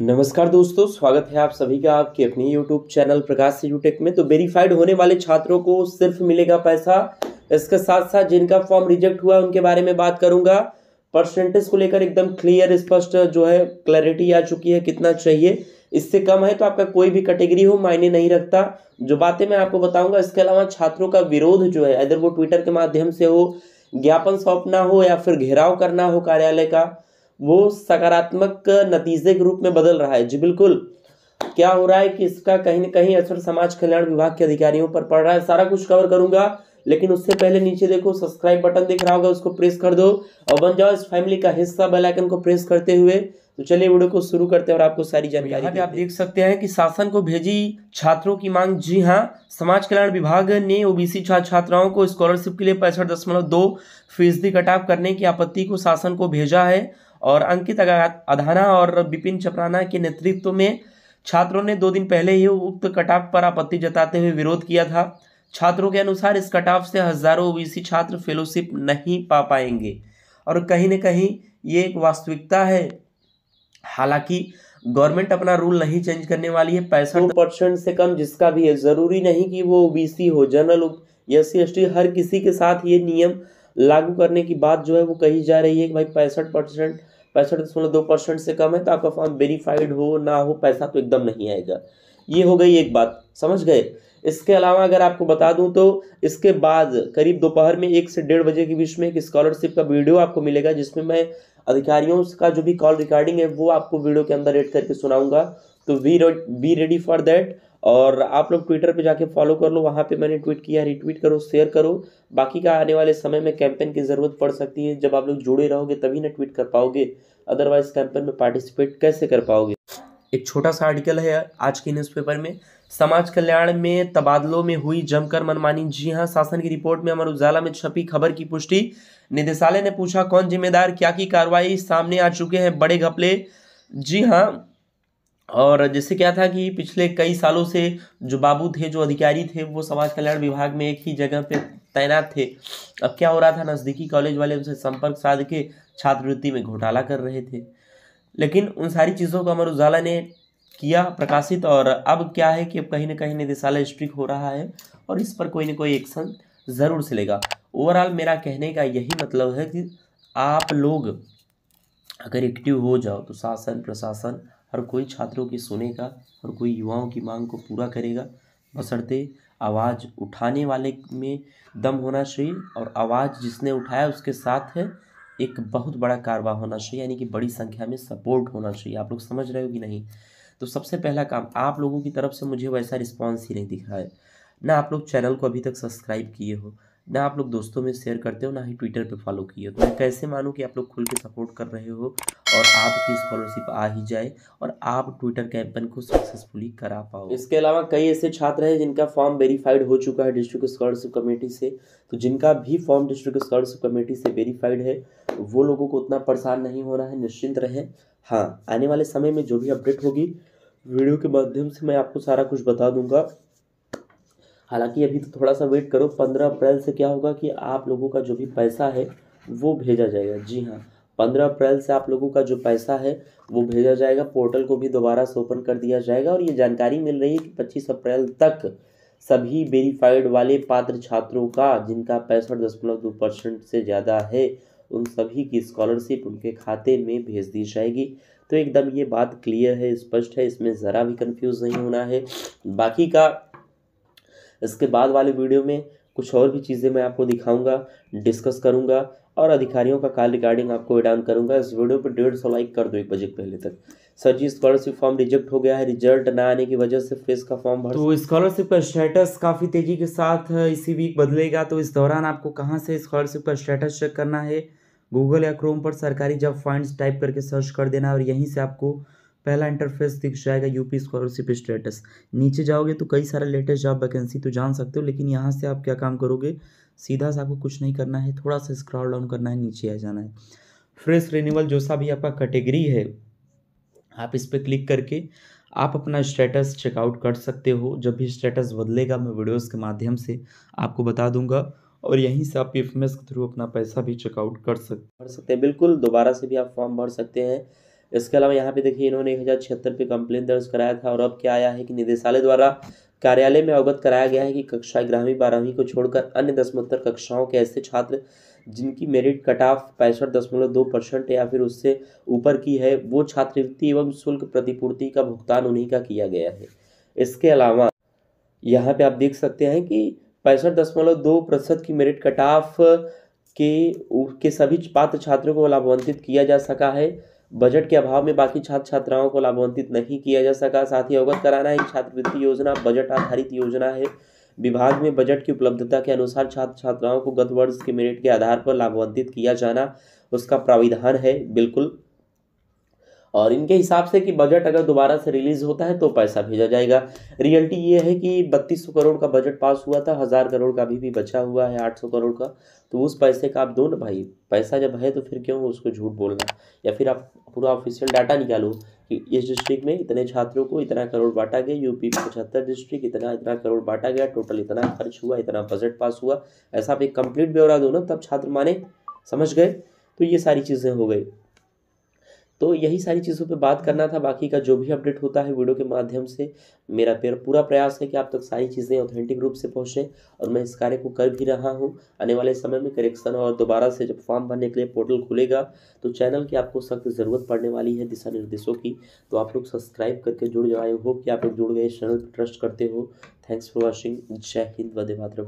नमस्कार दोस्तों स्वागत है आप सभी का आपके अपने YouTube चैनल प्रकाश से यूटेक में तो वेरीफाइड होने वाले छात्रों को सिर्फ मिलेगा पैसा इसके साथ साथ जिनका फॉर्म रिजेक्ट हुआ उनके बारे में बात करूंगा परसेंटेज को लेकर एकदम क्लियर स्पष्ट जो है क्लैरिटी आ चुकी है कितना चाहिए इससे कम है तो आपका कोई भी कैटेगरी हो मायने नहीं रखता जो बातें मैं आपको बताऊंगा इसके अलावा छात्रों का विरोध जो है इधर वो ट्विटर के माध्यम से हो ज्ञापन सौंपना हो या फिर घेराव करना हो कार्यालय का वो सकारात्मक नतीजे के रूप में बदल रहा है जी बिल्कुल क्या हो रहा है कि इसका कहीं ना कहीं असर समाज कल्याण विभाग के अधिकारियों पर पड़ रहा है सारा कुछ कवर करूंगा लेकिन उससे पहले नीचे देखो सब्सक्राइब बटन दिख रहा होगा उसको प्रेस कर दो और बन जाओ इस फैमिली का हिस्सा बेल आइकन को प्रेस करते हुए तो चलिए वीडियो को शुरू करते हैं और आपको सारी तो जानकारी आप देख सकते हैं कि शासन को भेजी छात्रों की मांग जी हाँ समाज कल्याण विभाग ने ओबीसी छात्र छात्राओं को स्कॉलरशिप के लिए पैंसठ दशमलव दो फीसदी कटाव करने की आपत्ति को शासन को भेजा है और अंकित अधाना और बिपिन छपराना के नेतृत्व में छात्रों ने दो दिन पहले ही उक्त कटाव पर आपत्ति जताते हुए विरोध किया था छात्रों के अनुसार इस कटाव से हजारों ओबीसी छात्र फेलोशिप नहीं पा पाएंगे और कहीं न कहीं ये एक वास्तविकता है हालांकि गवर्नमेंट अपना रूल नहीं चेंज करने वाली है पैसा परसेंट से कम जिसका भी है ज़रूरी नहीं कि वो ओबीसी हो जनरल एस सी हर किसी के साथ ये नियम लागू करने की बात जो है वो कही जा रही है कि भाई पैंसठ परसेंट पैंसठ दशमलव दो परसेंट से कम है तो आपका फॉर्म वेरीफाइड हो ना हो पैसा तो एकदम नहीं आएगा ये हो गई एक बात समझ गए इसके अलावा अगर आपको बता दूं तो इसके बाद करीब दोपहर में एक से डेढ़ बजे के बीच में एक स्कॉलरशिप का वीडियो आपको मिलेगा जिसमें मैं अधिकारियों का जो भी कॉल रिकॉर्डिंग है वो आपको वीडियो के अंदर एड करके सुनाऊंगा तो we we ready for that और आप लोग ट्विटर पे जाके फॉलो कर लो वहाँ पे मैंने ट्वीट किया रिट्वीट करो शेयर करो बाकी का आने वाले समय में कैंपेन की ज़रूरत पड़ सकती है जब आप लोग जुड़े रहोगे तभी ना ट्वीट कर पाओगे अदरवाइज कैंपेन में पार्टिसिपेट कैसे कर पाओगे एक छोटा सा आर्टिकल है आज के न्यूज़पेपर में समाज कल्याण में तबादलों में हुई जमकर मनमानी जी हाँ शासन की रिपोर्ट में अमर उजाला में छपी खबर की पुष्टि निदेशालय ने पूछा कौन जिम्मेदार क्या की कार्रवाई सामने आ चुके हैं बड़े घपले जी हाँ और जैसे क्या था कि पिछले कई सालों से जो बाबू थे जो अधिकारी थे वो समाज कल्याण विभाग में एक ही जगह पे तैनात थे अब क्या हो रहा था नज़दीकी कॉलेज वाले उनसे संपर्क साध के छात्रवृत्ति में घोटाला कर रहे थे लेकिन उन सारी चीज़ों को अमर उजाला ने किया प्रकाशित और अब क्या है कि अब कहीं ना कहीं निदेशालय स्ट्रिक हो रहा है और इस पर कोई ना कोई एक्शन ज़रूर से लेगा ओवरऑल मेरा कहने का यही मतलब है कि आप लोग अगर एक्टिव हो जाओ तो शासन प्रशासन हर कोई छात्रों की सुनेगा और कोई युवाओं की मांग को पूरा करेगा बसरते आवाज़ उठाने वाले में दम होना चाहिए और आवाज़ जिसने उठाया उसके साथ है एक बहुत बड़ा कारवा होना चाहिए यानी कि बड़ी संख्या में सपोर्ट होना चाहिए आप लोग समझ रहे हो कि नहीं तो सबसे पहला काम आप लोगों की तरफ से मुझे वैसा रिस्पॉन्स ही नहीं दिख रहा है ना आप लोग चैनल को अभी तक सब्सक्राइब किए हो ना आप लोग दोस्तों में शेयर करते हो ना ही ट्विटर पे फॉलो किए तो मैं कैसे मानूँ कि आप लोग खुल के सपोर्ट कर रहे हो और आपकी स्कॉलरशिप आ ही जाए और आप ट्विटर कैंपेन को सक्सेसफुली करा पाओ इसके अलावा कई ऐसे छात्र हैं जिनका फॉर्म वेरीफाइड हो चुका है डिस्ट्रिक्ट स्कॉलरशिप कमेटी से तो जिनका भी फॉर्म डिस्ट्रिक्ट स्कॉलरशिप कमेटी से वेरीफाइड है वो लोगों को उतना परेशान नहीं हो रहा है निश्चिंत रहें हाँ आने वाले समय में जो भी अपडेट होगी वीडियो के माध्यम से मैं आपको सारा कुछ बता दूंगा हालांकि अभी तो थोड़ा सा वेट करो पंद्रह अप्रैल से क्या होगा कि आप लोगों का जो भी पैसा है वो भेजा जाएगा जी हाँ पंद्रह अप्रैल से आप लोगों का जो पैसा है वो भेजा जाएगा पोर्टल को भी दोबारा से ओपन कर दिया जाएगा और ये जानकारी मिल रही है कि पच्चीस अप्रैल तक सभी वेरीफाइड वाले पात्र छात्रों का जिनका पैंसठ दशमलव दो परसेंट से ज़्यादा है उन सभी की स्कॉलरशिप उनके खाते में भेज दी जाएगी तो एकदम ये बात क्लियर है स्पष्ट है इसमें ज़रा भी कंफ्यूज नहीं होना है बाकी का इसके बाद वाले वीडियो में कुछ और भी चीज़ें मैं आपको दिखाऊंगा डिस्कस करूंगा और अधिकारियों का कार्य रिगार्डिंग आपको एडान करूंगा इस वीडियो पर डेढ़ सौ लाइक कर दो एक बजे पहले तक sir ji scholarship form reject हो गया है रिजल्ट ना आने की वजह से फेस का फॉर्म भर तो स्कॉलरशिप का स्टेटस काफ़ी तेज़ी के साथ इसी वीक बदलेगा तो इस दौरान आपको कहाँ से स्कॉलरशिप का स्टेटस चेक करना है गूगल या क्रोम पर सरकारी जॉब फाइंड्स टाइप करके सर्च कर देना और यहीं से आपको पहला इंटरफेस दिख जाएगा यूपी स्कॉलरशिप स्टेटस नीचे जाओगे तो कई सारे लेटेस्ट जॉब वैकेंसी तो जान सकते हो लेकिन यहाँ से आप क्या काम करोगे सीधा सा आपको कुछ नहीं करना है थोड़ा सा स्क्रॉल डाउन करना है नीचे आ जाना है फ्रेश रिन्यूअल जो सा भी आपका कैटेगरी है आप इस पर क्लिक करके आप अपना स्टेटस चेकआउट कर सकते हो जब भी स्टेटस बदलेगा मैं वीडियोस के माध्यम से आपको बता दूंगा और यहीं से आप पी के थ्रू अपना पैसा भी चेकआउट कर सकते कर सकते हैं बिल्कुल दोबारा से भी आप फॉर्म भर सकते हैं इसके अलावा यहाँ पे देखिए इन्होंने एक हज़ार छिहत्तर पे कंप्लेन दर्ज कराया था और अब क्या आया है कि निदेशालय द्वारा कार्यालय में अवगत कराया गया है कि कक्षा ग्यारहवीं बारहवीं को छोड़कर अन्य दसमोत्तर कक्षाओं के ऐसे छात्र जिनकी मेरिट कट ऑफ पैंसठ दशमलव दो परसेंट या फिर उससे ऊपर की है वो छात्रवृत्ति एवं शुल्क प्रतिपूर्ति का भुगतान उन्हीं का किया गया है इसके अलावा यहाँ पे आप देख सकते हैं कि पैंसठ दशमलव दो प्रतिशत की मेरिट कट ऑफ के के सभी पात्र छात्रों को लाभान्वित किया जा सका है बजट के अभाव में बाकी छात्र छात्राओं को लाभान्वित नहीं किया जा सका साथ ही अवगत कराना है कि छात्रवृत्ति योजना बजट आधारित योजना है विभाग में बजट की उपलब्धता के अनुसार छात्र छात्राओं को गत वर्ष के मेरिट के आधार पर लाभान्वित किया जाना उसका प्राविधान है बिल्कुल और इनके हिसाब से कि बजट अगर दोबारा से रिलीज़ होता है तो पैसा भेजा जाएगा रियलिटी ये है कि बत्तीस सौ करोड़ का बजट पास हुआ था हज़ार करोड़ का अभी भी बचा हुआ है आठ सौ करोड़ का तो उस पैसे का आप दो ना भाई पैसा जब है तो फिर क्यों उसको झूठ बोलना या फिर आप पूरा ऑफिशियल डाटा निकालो कि इस डिस्ट्रिक्ट में इतने छात्रों को इतना करोड़ बांटा गया यूपी पचहत्तर डिस्ट्रिक्ट इतना इतना करोड़ बांटा गया टोटल इतना खर्च हुआ इतना बजट पास हुआ ऐसा आप एक कंप्लीट ब्यौरा दो ना तब छात्र माने समझ गए तो ये सारी चीज़ें हो गई तो यही सारी चीज़ों पे बात करना था बाकी का जो भी अपडेट होता है वीडियो के माध्यम से मेरा पूरा प्रयास है कि आप तक सारी चीज़ें ऑथेंटिक रूप से पहुँचें और मैं इस कार्य को कर भी रहा हूँ आने वाले समय में करेक्शन और दोबारा से जब फॉर्म भरने के लिए पोर्टल खुलेगा तो चैनल की आपको सख्त ज़रूरत पड़ने वाली है दिशा निर्देशों की तो आप लोग सब्सक्राइब करके जुड़ जाए हो कि आप लोग जुड़ गए चैनल ट्रस्ट करते हो थैंक्स फॉर वॉचिंग जय हिंद वंदे मातरम